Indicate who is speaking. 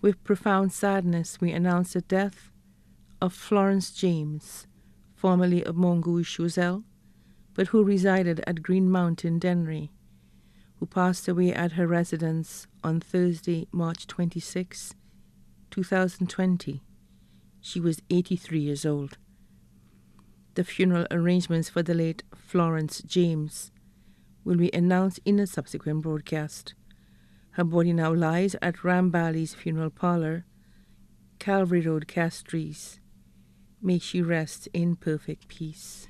Speaker 1: With profound sadness, we announce the death of Florence James, formerly of Mongoose but who resided at Green Mountain, Denry, who passed away at her residence on Thursday, March 26, 2020. She was 83 years old. The funeral arrangements for the late Florence James will be announced in a subsequent broadcast. Her body now lies at Rambali's funeral parlor, Calvary Road, Castries. May she rest in perfect peace.